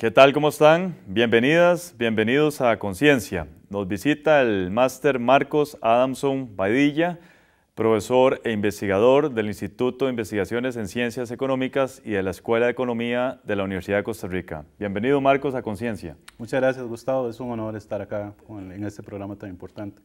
¿Qué tal? ¿Cómo están? Bienvenidas, bienvenidos a Conciencia. Nos visita el máster Marcos Adamson Badilla, profesor e investigador del Instituto de Investigaciones en Ciencias Económicas y de la Escuela de Economía de la Universidad de Costa Rica. Bienvenido Marcos a Conciencia. Muchas gracias Gustavo, es un honor estar acá en este programa tan importante.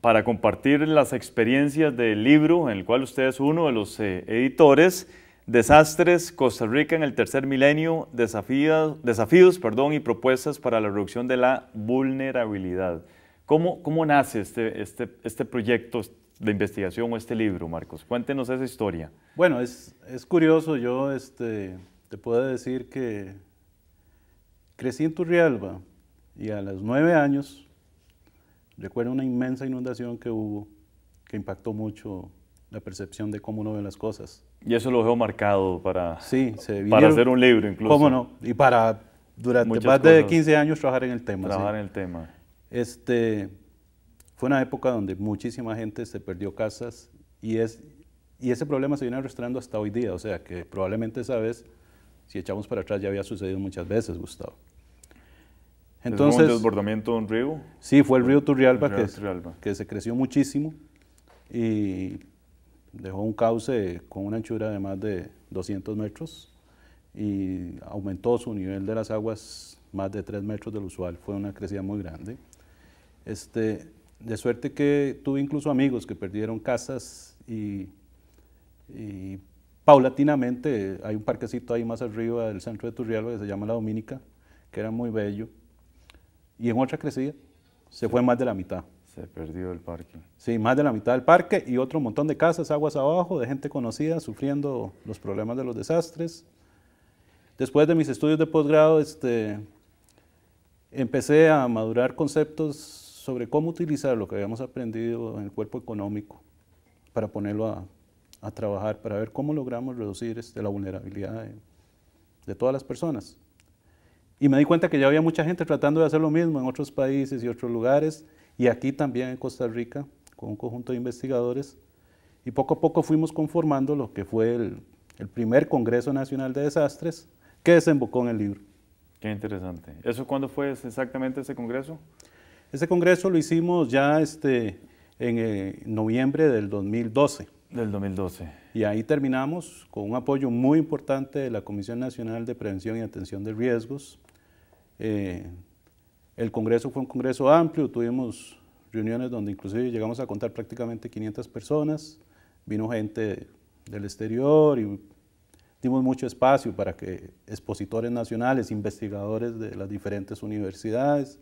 Para compartir las experiencias del libro en el cual usted es uno de los eh, editores, Desastres, Costa Rica en el tercer milenio, desafíos, perdón, y propuestas para la reducción de la vulnerabilidad. ¿Cómo, nace este, este, este, proyecto de investigación o este libro, Marcos? Cuéntenos esa historia. Bueno, es, curioso, yo este, te puedo decir que crecí en Turrialba y a los nueve años recuerdo una inmensa inundación que hubo que impactó mucho la percepción de cómo uno ve las cosas. Y eso lo veo marcado para, para hacer un libro incluso. ¿Cómo no? Y para durante más de 15 años trabajar en el tema. Trabajar en el tema. Este, fue una época donde muchísima gente se perdió casas y, es, y ese problema se viene arrastrando hasta hoy día. O sea que probablemente esa vez, si echamos para atrás, ya había sucedido muchas veces, Gustavo. Entonces, ¿Es un desbordamiento de un río? Sí, fue el río Turrialba, Que, que se creció muchísimo y dejó un cauce con una anchura de más de 200 metros y aumentó su nivel de las aguas más de 3 metros del usual, fue una crecida muy grande. Este, de suerte que tuve incluso amigos que perdieron casas y, paulatinamente hay un parquecito ahí más arriba del centro de Turrialba que se llama La Dominica, que era muy bello, y en otra crecida se fue más de la mitad. Se perdió el parque. Sí, más de la mitad del parque y otro montón de casas, aguas abajo, de gente conocida sufriendo los problemas de los desastres. Después de mis estudios de posgrado, este, empecé a madurar conceptos sobre cómo utilizar lo que habíamos aprendido en el cuerpo económico para ponerlo a, trabajar, para ver cómo logramos reducir este, la vulnerabilidad de todas las personas. Y me di cuenta que ya había mucha gente tratando de hacer lo mismo en otros países y otros lugares y aquí también en Costa Rica, con un conjunto de investigadores, y poco a poco fuimos conformando lo que fue el, primer Congreso Nacional de Desastres que desembocó en el libro. Qué interesante. ¿Eso cuándo fue exactamente ese congreso? Ese congreso lo hicimos ya este, en eh, noviembre del 2012. Del 2012. Y ahí terminamos con un apoyo muy importante de la Comisión Nacional de Prevención y Atención de Riesgos, eh, el Congreso fue un Congreso amplio, tuvimos reuniones donde inclusive llegamos a contar prácticamente 500 personas, vino gente del exterior y dimos mucho espacio para que expositores nacionales, investigadores de las diferentes universidades,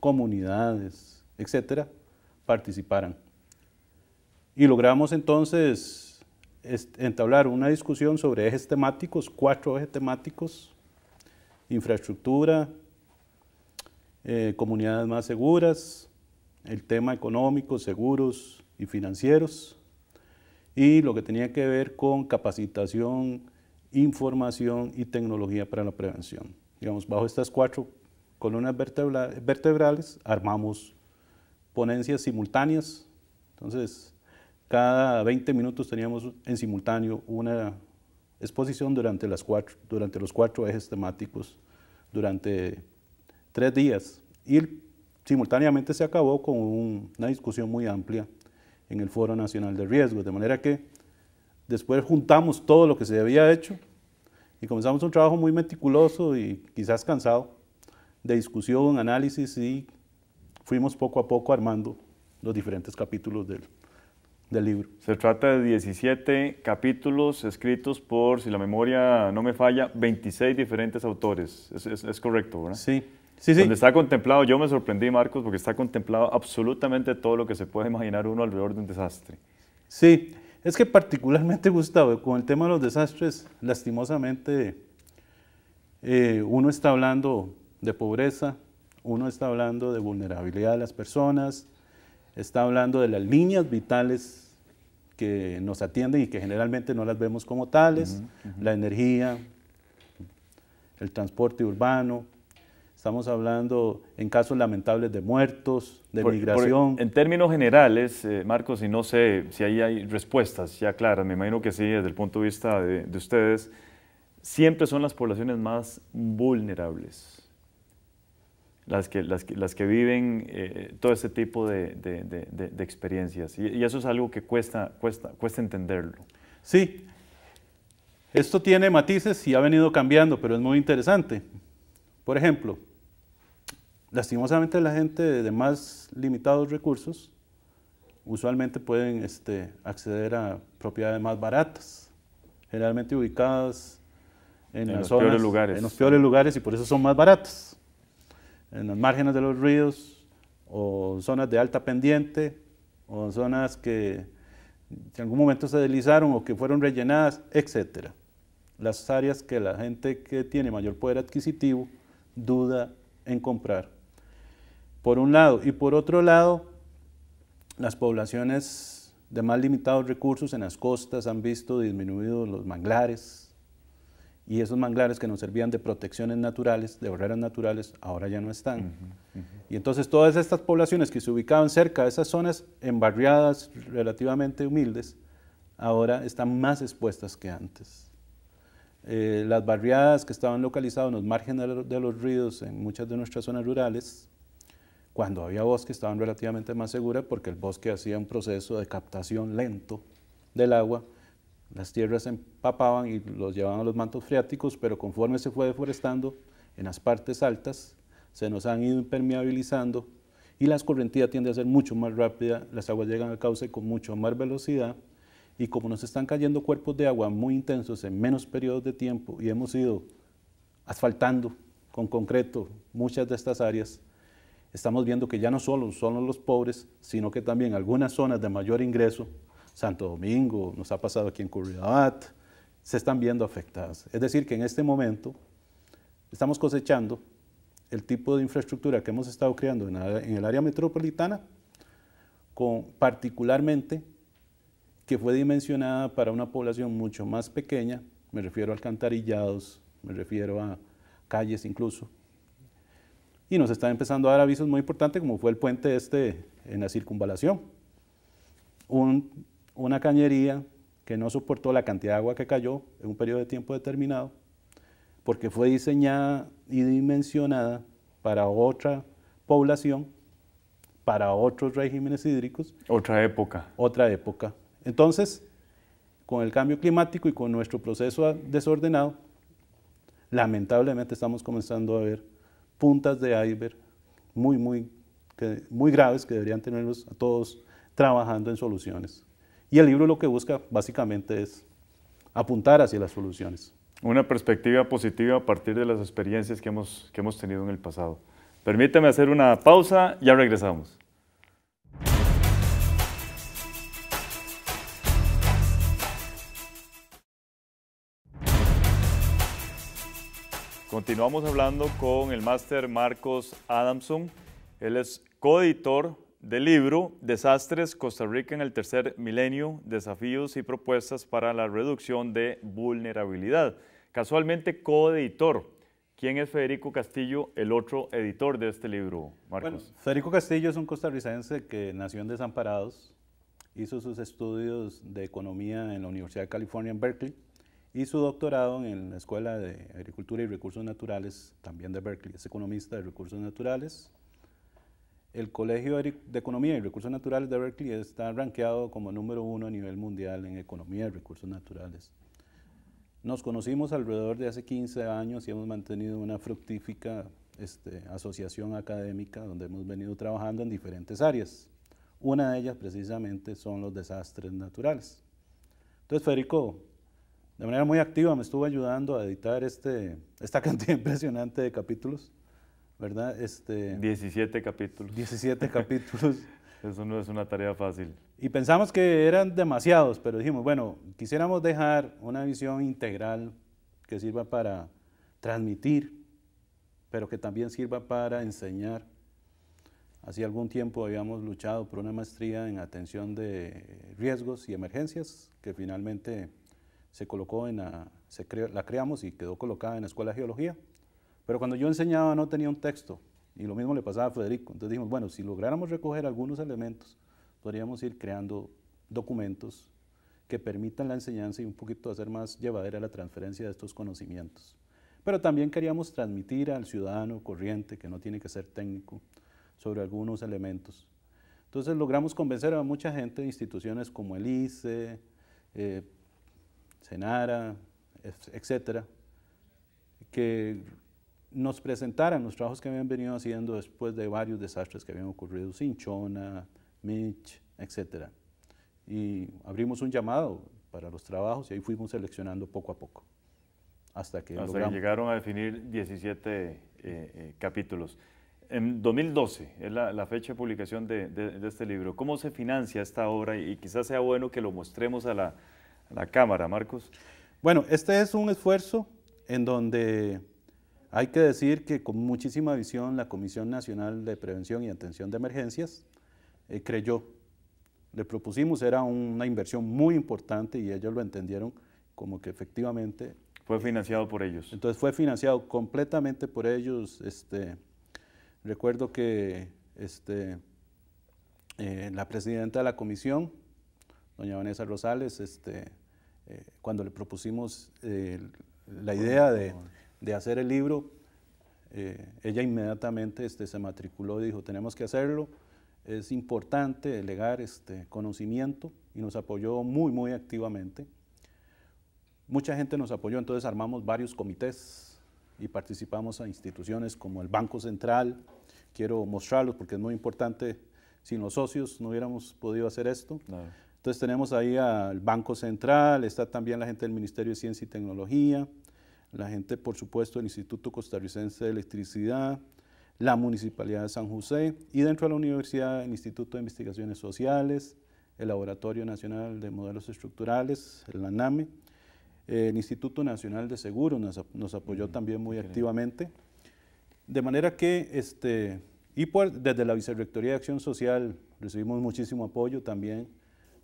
comunidades, etcétera, participaran. Y logramos entonces entablar una discusión sobre ejes temáticos, cuatro ejes temáticos, infraestructura, eh, comunidades más seguras, el tema económico, seguros y financieros, y lo que tenía que ver con capacitación, información y tecnología para la prevención. Digamos, bajo estas cuatro columnas vertebrales armamos ponencias simultáneas, entonces cada 20 minutos teníamos en simultáneo una exposición durante, las cuatro, durante los cuatro ejes temáticos durante tres días y simultáneamente se acabó con una discusión muy amplia en el Foro Nacional de Riesgos, de manera que después juntamos todo lo que se había hecho y comenzamos un trabajo muy meticuloso y quizás cansado de discusión, análisis y fuimos poco a poco armando los diferentes capítulos del, del libro. Se trata de 17 capítulos escritos por, si la memoria no me falla, 26 diferentes autores. Es, es correcto, ¿verdad? Sí, donde está contemplado, yo me sorprendí, Marcos, porque está contemplado absolutamente todo lo que se puede imaginar uno alrededor de un desastre. Sí, es que particularmente, Gustavo, con el tema de los desastres, lastimosamente, eh, uno está hablando de pobreza, uno está hablando de vulnerabilidad de las personas, está hablando de las líneas vitales que nos atienden y que generalmente no las vemos como tales, la energía, el transporte urbano, Estamos hablando en casos lamentables de muertos, de migración. en términos generales, eh, Marcos, y no sé si ahí hay respuestas ya claras, me imagino que sí, desde el punto de vista de, ustedes, siempre son las poblaciones más vulnerables, las que, las que, viven eh, todo este tipo de, experiencias. Y, y, eso es algo que cuesta, cuesta, cuesta entenderlo. Sí, esto tiene matices y ha venido cambiando, pero es muy interesante. Por ejemplo, lastimosamente la gente de más limitados recursos usualmente pueden este, acceder a propiedades más baratas, generalmente ubicadas en, los peores lugares. En los peores lugares y por eso son más baratas. En las márgenes de los ríos o zonas de alta pendiente o zonas que en algún momento se deslizaron o que fueron rellenadas, etc. Las áreas que la gente que tiene mayor poder adquisitivo duda en comprar por un lado. Y por otro lado, las poblaciones de más limitados recursos en las costas han visto disminuidos los manglares. Y esos manglares que nos servían de protecciones naturales, de barreras naturales, ahora ya no están. Y entonces todas estas poblaciones que se ubicaban cerca de esas zonas en barriadas relativamente humildes, ahora están más expuestas que antes. Eh, las barriadas que estaban localizadas en los márgenes de los ríos en muchas de nuestras zonas rurales cuando había bosque estaban relativamente más seguras porque el bosque hacía un proceso de captación lento del agua, las tierras se empapaban y los llevaban a los mantos freáticos, pero conforme se fue deforestando, en las partes altas se nos han ido impermeabilizando y las correntías tiende a ser mucho más rápida, las aguas llegan al cauce con mucho más velocidad y como nos están cayendo cuerpos de agua muy intensos en menos periodos de tiempo y hemos ido asfaltando con concreto muchas de estas áreas, estamos viendo que ya no solo son los pobres, sino que también algunas zonas de mayor ingreso, Santo Domingo, nos ha pasado aquí en Curridabat, se están viendo afectadas. Es decir, que en este momento estamos cosechando el tipo de infraestructura que hemos estado creando en, el área metropolitana, con, particularmente que fue dimensionada para una población mucho más pequeña, me refiero a alcantarillados, me refiero a calles incluso, y nos está empezando a dar avisos muy importantes como fue el puente este en la circunvalación. una cañería que no soportó la cantidad de agua que cayó en un periodo de tiempo determinado porque fue diseñada y dimensionada para otra población, para otros regímenes hídricos. Otra época. Otra época. Entonces, con el cambio climático y con nuestro proceso desordenado, lamentablemente estamos comenzando a ver puntas de iceberg muy, muy, muy graves que deberían tenerlos a todos trabajando en soluciones. Y el libro lo que busca básicamente es apuntar hacia las soluciones. Una perspectiva positiva a partir de las experiencias que hemos, que hemos tenido en el pasado. Permítame hacer una pausa, ya regresamos. Continuamos hablando con el máster Marcos Adamson. Él es coeditor del libro Desastres Costa Rica en el tercer milenio, desafíos y propuestas para la reducción de vulnerabilidad. Casualmente coeditor. ¿Quién es Federico Castillo, el otro editor de este libro, Marcos? Federico Castillo es un costarricense que nació en Desamparados, hizo sus estudios de economía en la Universidad de California en Berkeley y su doctorado en la Escuela de Agricultura y Recursos Naturales, también de Berkeley, es economista de recursos naturales. El Colegio de Economía y Recursos Naturales de Berkeley está rankeado como número uno a nivel mundial en economía y recursos naturales. Nos conocimos alrededor de hace 15 años y hemos mantenido una fructífica este, asociación académica donde hemos venido trabajando en diferentes áreas. Una de ellas precisamente son los desastres naturales. Entonces, Federico de manera muy activa me estuvo ayudando a editar este, esta cantidad impresionante de capítulos, ¿verdad? Este, 17 capítulos. 17 capítulos. Eso no es una tarea fácil. Y pensamos que eran demasiados, pero dijimos, bueno, quisiéramos dejar una visión integral que sirva para transmitir, pero que también sirva para enseñar. Hace algún tiempo habíamos luchado por una maestría en atención de riesgos y emergencias, que finalmente se colocó en la, la creamos y quedó colocada en la Escuela de Geología. Pero cuando yo enseñaba no tenía un texto y lo mismo le pasaba a Federico. Entonces dijimos, bueno, si lográramos recoger algunos elementos, podríamos ir creando documentos que permitan la enseñanza y un poquito hacer más llevadera la transferencia de estos conocimientos. Pero también queríamos transmitir al ciudadano corriente, que no tiene que ser técnico, sobre algunos elementos. Entonces logramos convencer a mucha gente, de instituciones como el ICE, eh, Senara, etcétera, que nos presentaran los trabajos que habían venido haciendo después de varios desastres que habían ocurrido, sinchona Mitch, etcétera. Y abrimos un llamado para los trabajos y ahí fuimos seleccionando poco a poco. Hasta que, llegaron a definir 17 eh, eh, capítulos. En 2012 es la, fecha de publicación de, este libro. ¿Cómo se financia esta obra? y quizás sea bueno que lo mostremos a la, la cámara, Marcos. Bueno, este es un esfuerzo en donde hay que decir que con muchísima visión la Comisión Nacional de Prevención y Atención de Emergencias eh, creyó, le propusimos, era una inversión muy importante y ellos lo entendieron como que efectivamente... Fue eh, financiado por ellos. Entonces fue financiado completamente por ellos. Este, recuerdo que este, eh, la presidenta de la comisión doña Vanessa Rosales, este, eh, cuando le propusimos eh, la idea de, hacer el libro, eh, ella inmediatamente este, se matriculó y dijo, tenemos que hacerlo, es importante delegar este conocimiento y nos apoyó muy, muy activamente. Mucha gente nos apoyó, entonces armamos varios comités y participamos a instituciones como el Banco Central. Quiero mostrarlos porque es muy importante. Sin los socios no hubiéramos podido hacer esto. Entonces tenemos ahí al Banco Central, está también la gente del Ministerio de Ciencia y Tecnología, la gente, por supuesto, del Instituto Costarricense de Electricidad, la Municipalidad de San José y dentro de la universidad el Instituto de Investigaciones Sociales, el Laboratorio Nacional de Modelos Estructurales, el ANAME, el Instituto Nacional de Seguros nos, apoyó mm, también muy activamente. De manera que, este, y pues, desde la Vicerrectoría de Acción Social recibimos muchísimo apoyo también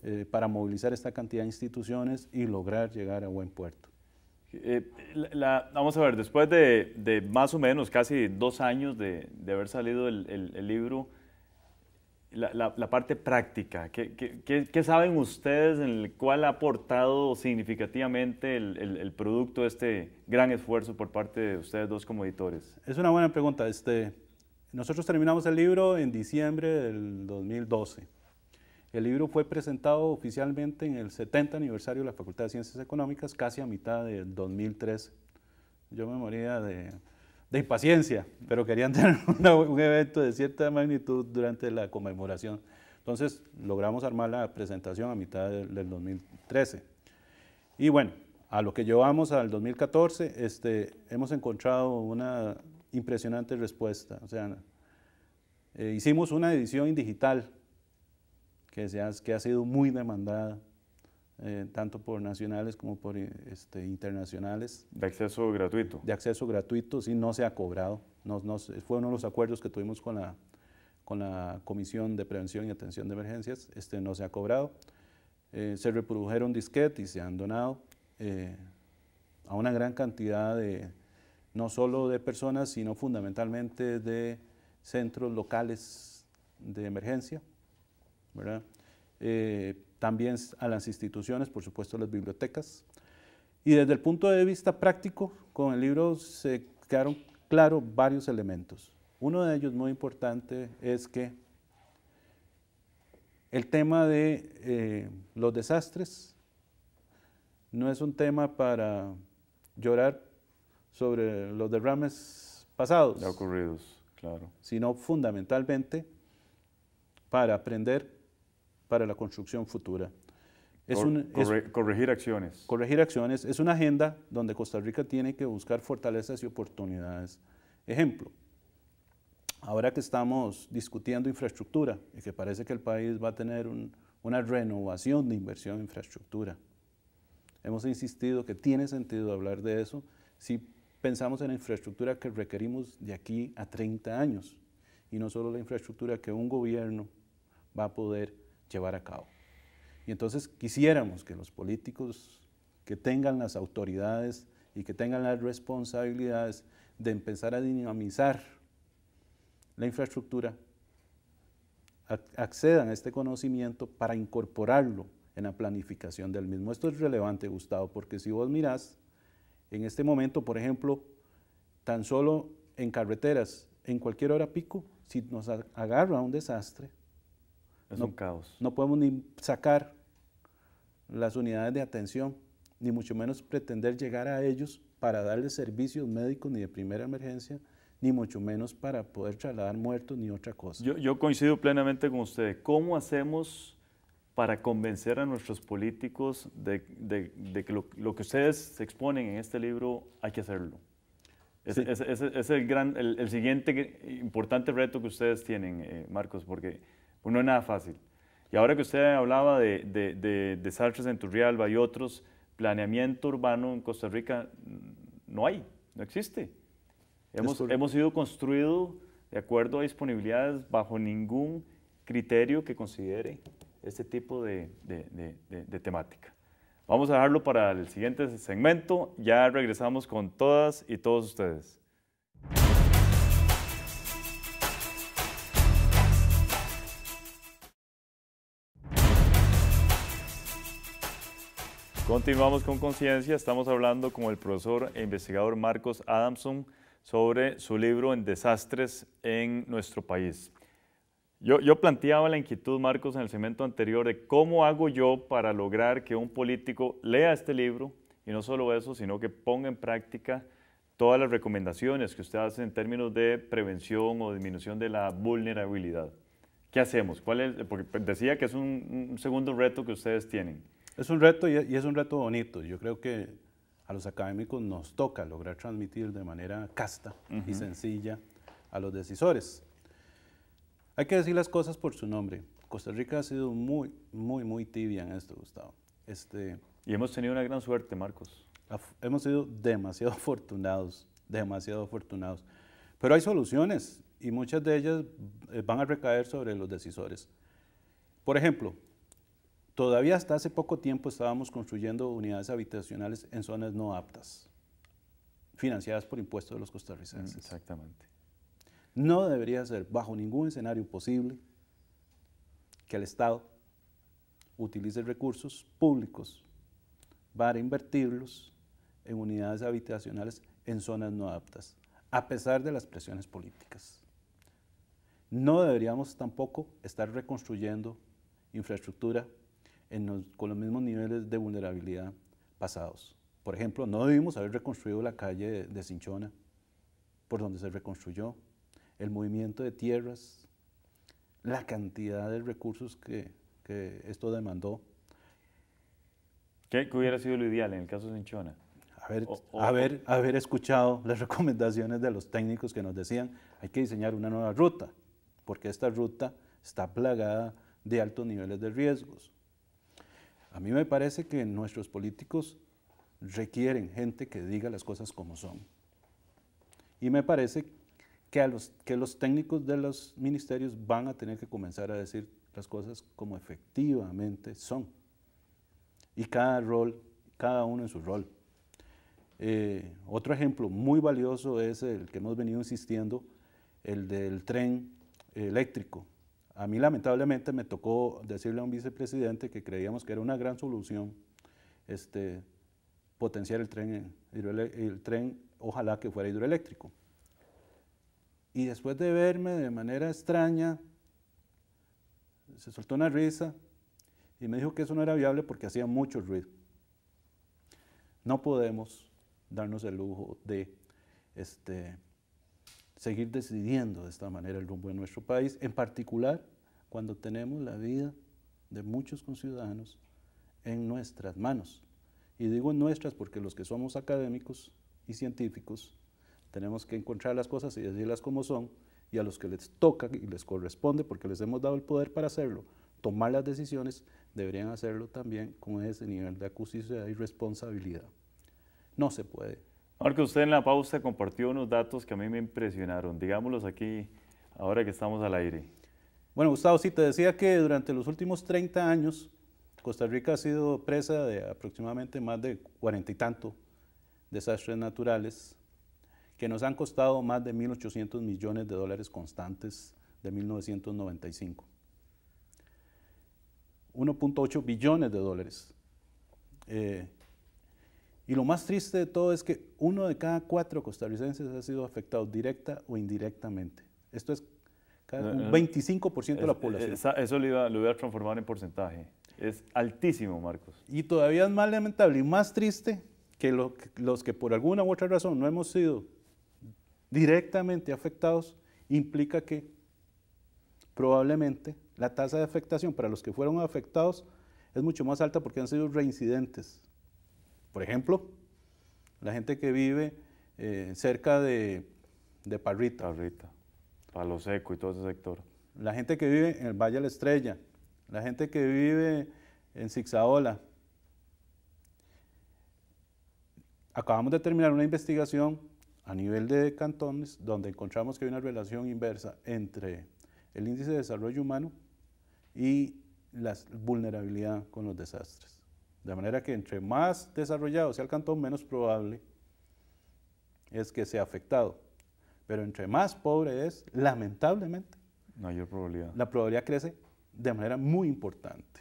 eh, para movilizar esta cantidad de instituciones y lograr llegar a buen puerto. Eh, vamos a ver, después de, más o menos casi dos años de, haber salido el, libro, la, parte práctica, ¿qué, saben ustedes en el cual ha aportado significativamente el, producto de este gran esfuerzo por parte de ustedes dos como editores? Es una buena pregunta. Este, nosotros terminamos el libro en diciembre del 2012. El libro fue presentado oficialmente en el 70 aniversario de la Facultad de Ciencias Económicas, casi a mitad del 2003. Yo me moría de, impaciencia, pero querían tener un evento de cierta magnitud durante la conmemoración. Entonces logramos armar la presentación a mitad del, 2013. Y bueno, a lo que llevamos al 2014, este, hemos encontrado una impresionante respuesta. O sea, eh, hicimos una edición digital que, ha, que ha sido muy demandada, eh, tanto por nacionales como por este, internacionales. De acceso gratuito. De acceso gratuito, sí, no se ha cobrado. fue uno de los acuerdos que tuvimos con la, con la Comisión de Prevención y Atención de Emergencias, este, no se ha cobrado. Eh, se reprodujeron disquetes y se han donado eh, a una gran cantidad de, no solo de personas, sino fundamentalmente de centros locales de emergencia, eh, también a las instituciones, por supuesto a las bibliotecas. Y desde el punto de vista práctico, con el libro se quedaron claros varios elementos. Uno de ellos muy importante es que el tema de eh, los desastres no es un tema para llorar sobre los derrames pasados. ocurridos, claro. Sino fundamentalmente para aprender para la construcción futura. Es corregir acciones. Corregir acciones. Es una agenda donde Costa Rica tiene que buscar fortalezas y oportunidades. Ejemplo, ahora que estamos discutiendo infraestructura y que parece que el país va a tener una renovación de inversión en infraestructura, hemos insistido que tiene sentido hablar de eso si pensamos en la infraestructura que requerimos de aquí a 30 años y no solo la infraestructura que un gobierno va a poder llevar a cabo. Y entonces quisiéramos que los políticos que tengan las autoridades y que tengan las responsabilidades de empezar a dinamizar la infraestructura, accedan a este conocimiento para incorporarlo en la planificación del mismo. Esto es relevante, Gustavo, porque si vos mirás, en este momento, por ejemplo, tan solo en carreteras, en cualquier hora pico, si nos agarra un desastre, es un caos. No podemos ni sacar las unidades de atención, ni mucho menos pretender llegar a ellos para darles servicios médicos ni de primera emergencia, ni mucho menos para poder trasladar muertos ni otra cosa. Yo, coincido plenamente con usted. ¿Cómo hacemos para convencer a nuestros políticos de, que lo, que ustedes se exponen en este libro hay que hacerlo? Es, el, gran, el, siguiente importante reto que ustedes tienen, eh, Marcos, porque uno no es nada fácil. Y ahora que usted hablaba de, de, de, de y otros, planeamiento urbano en Costa Rica no hay, no existe. Hemos, sido construidos de acuerdo a disponibilidades bajo ningún criterio que considere este tipo de, de, temática. Vamos a dejarlo para el siguiente segmento. Ya regresamos con todas y todos ustedes. Continuamos con conciencia, estamos hablando con el profesor e investigador Marcos Adamson sobre su libro En desastres en nuestro país. Yo, planteaba la inquietud, Marcos, en el segmento anterior de cómo hago yo para lograr que un político lea este libro y no solo eso, sino que ponga en práctica todas las recomendaciones que usted hace en términos de prevención o disminución de la vulnerabilidad. ¿Qué hacemos? ¿Cuál es? Porque decía que es un segundo reto que ustedes tienen. Es un reto y es un reto bonito. Yo creo que a los académicos nos toca lograr transmitir de manera casta y sencilla a los decisores. Hay que decir las cosas por su nombre. Costa Rica ha sido muy, muy, muy tibia en esto, Gustavo. Este, y hemos tenido una gran suerte, Marcos. Hemos sido demasiado afortunados, demasiado afortunados. Pero hay soluciones y muchas de ellas eh, van a recaer sobre los decisores. Por ejemplo, Todavía hasta hace poco tiempo estábamos construyendo unidades habitacionales en zonas no aptas, financiadas por impuestos de los costarricenses. Exactamente. No debería ser bajo ningún escenario posible que el Estado utilice recursos públicos para invertirlos en unidades habitacionales en zonas no aptas, a pesar de las presiones políticas. No deberíamos tampoco estar reconstruyendo infraestructura con los mismos niveles de vulnerabilidad pasados. Por ejemplo, no debimos haber reconstruido la calle de, Sinchona, Cinchona, por donde se reconstruyó, el movimiento de tierras, la cantidad de recursos que, esto demandó. ¿Qué, hubiera sido lo ideal en el caso de Cinchona? Haber, haber escuchado las recomendaciones de los técnicos que nos decían, hay que diseñar una nueva ruta, porque esta ruta está plagada de altos niveles de riesgos. A mí me parece que nuestros políticos requieren gente que diga las cosas como son. Y me parece que, los, técnicos de los ministerios van a tener que comenzar a decir las cosas como efectivamente son. Y cada rol, cada uno en su rol. Eh, otro ejemplo muy valioso es el que hemos venido insistiendo, el del tren eléctrico. A mí lamentablemente me tocó decirle a un vicepresidente que creíamos que era una gran solución este, potenciar el tren, eh, el tren, ojalá que fuera hidroeléctrico. Y después de verme de manera extraña, se soltó una risa y me dijo que eso no era viable porque hacía mucho ruido. No podemos darnos el lujo de este, seguir decidiendo de esta manera el rumbo de nuestro país, en particular cuando tenemos la vida de muchos conciudadanos en nuestras manos. Y digo en nuestras porque los que somos académicos y científicos tenemos que encontrar las cosas y decirlas como son, y a los que les toca y les corresponde, porque les hemos dado el poder para hacerlo, tomar las decisiones, deberían hacerlo también con ese nivel de acusación y responsabilidad. No se puede Marco, usted en la pausa compartió unos datos que a mí me impresionaron. Digámoslos aquí ahora que estamos al aire. Bueno, Gustavo, sí, te decía que durante los últimos 30 años Costa Rica ha sido presa de aproximadamente más de cuarenta y tanto desastres naturales que nos han costado más de 1.800 millones de dólares constantes de 1995. 1.8 billones de dólares. Eh, y lo más triste de todo es que uno de cada cuatro costarricenses ha sido afectado directa o indirectamente. Esto es eh, un 25% eh, de la población. eso lo iba, a transformar en porcentaje. Es altísimo, Marcos. Y todavía es más lamentable y más triste que los que por alguna u otra razón no hemos sido directamente afectados, implica que probablemente la tasa de afectación para los que fueron afectados es mucho más alta porque han sido reincidentes por ejemplo, la gente que vive eh, cerca de, Parrita. Parrita, Palo Seco y todo ese sector. La gente que vive en el Valle de la Estrella, la gente que vive en Zigzaola. Acabamos de terminar una investigación a nivel de cantones donde encontramos que hay una relación inversa entre el índice de desarrollo humano y la vulnerabilidad con los desastres. De manera que entre más desarrollado sea el cantón, menos probable es que sea afectado. Pero entre más pobre es, lamentablemente, La probabilidad crece de manera muy importante.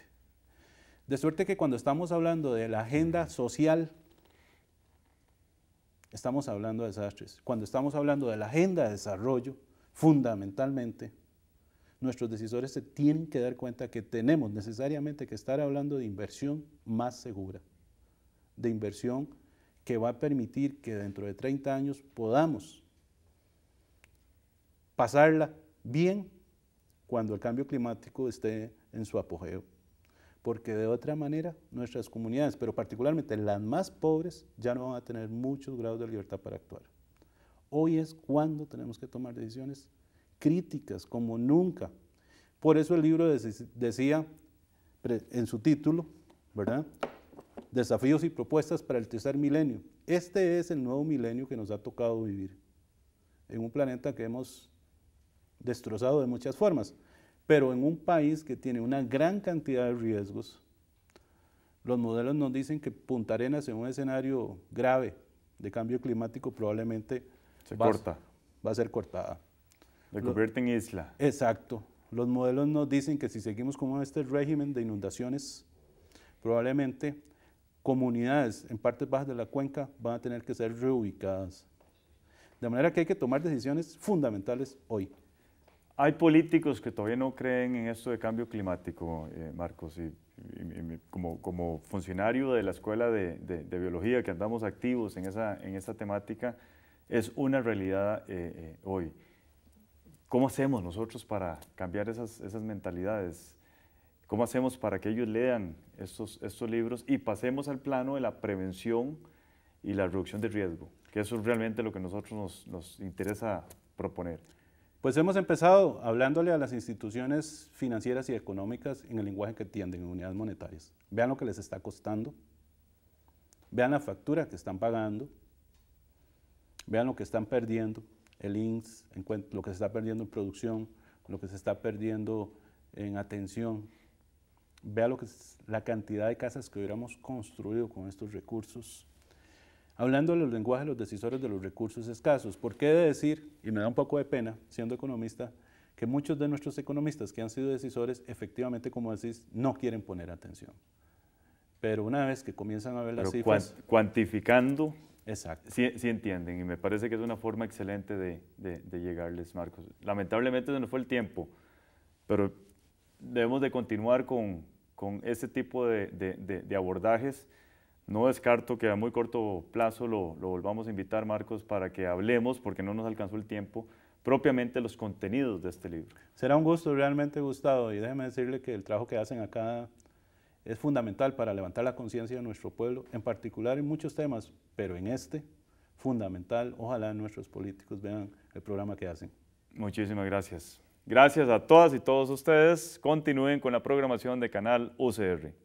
De suerte que cuando estamos hablando de la agenda social, estamos hablando de desastres. Cuando estamos hablando de la agenda de desarrollo, fundamentalmente, nuestros decisores se tienen que dar cuenta que tenemos necesariamente que estar hablando de inversión más segura, de inversión que va a permitir que dentro de 30 años podamos pasarla bien cuando el cambio climático esté en su apogeo. Porque de otra manera nuestras comunidades, pero particularmente las más pobres, ya no van a tener muchos grados de libertad para actuar. Hoy es cuando tenemos que tomar decisiones críticas como nunca. Por eso el libro decía en su título, ¿verdad? Desafíos y propuestas para el tercer milenio. Este es el nuevo milenio que nos ha tocado vivir en un planeta que hemos destrozado de muchas formas, pero en un país que tiene una gran cantidad de riesgos. Los modelos nos dicen que Punta Arenas en un escenario grave de cambio climático probablemente Se corta. va a ser cortada. Se convierte en isla. Exacto. Los modelos nos dicen que si seguimos con este régimen de inundaciones, probablemente comunidades en partes bajas de la cuenca van a tener que ser reubicadas. De manera que hay que tomar decisiones fundamentales hoy. Hay políticos que todavía no creen en esto de cambio climático, eh, Marcos, y, como, funcionario de la Escuela de, Biología, que andamos activos en esa, en temática, es una realidad eh, eh, hoy. ¿Cómo hacemos nosotros para cambiar esas, esas mentalidades? ¿Cómo hacemos para que ellos lean estos, estos libros y pasemos al plano de la prevención y la reducción de riesgo? Que eso es realmente lo que a nosotros nos, nos interesa proponer. Pues hemos empezado hablándole a las instituciones financieras y económicas en el lenguaje que tienden en unidades monetarias. Vean lo que les está costando, vean la factura que están pagando, vean lo que están perdiendo, el INSS, lo que se está perdiendo en producción, lo que se está perdiendo en atención. Vea lo que es la cantidad de casas que hubiéramos construido con estos recursos. Hablando del lenguaje de los decisores de los recursos escasos, ¿por qué de decir, y me da un poco de pena siendo economista, que muchos de nuestros economistas que han sido decisores, efectivamente, como decís, no quieren poner atención? Pero una vez que comienzan a ver las cifras... Cuantificando Exacto. Sí, sí, entienden y me parece que es una forma excelente de, llegarles, Marcos. Lamentablemente se nos fue el tiempo, pero debemos de continuar con, con ese tipo de, abordajes. No descarto que a muy corto plazo lo, lo, volvamos a invitar, Marcos, para que hablemos, porque no nos alcanzó el tiempo, propiamente los contenidos de este libro. Será un gusto, realmente gustado, y déjeme decirle que el trabajo que hacen acá es fundamental para levantar la conciencia de nuestro pueblo, en particular en muchos temas, pero en este, fundamental. Ojalá nuestros políticos vean el programa que hacen. Muchísimas gracias. Gracias a todas y todos ustedes. Continúen con la programación de Canal UCR.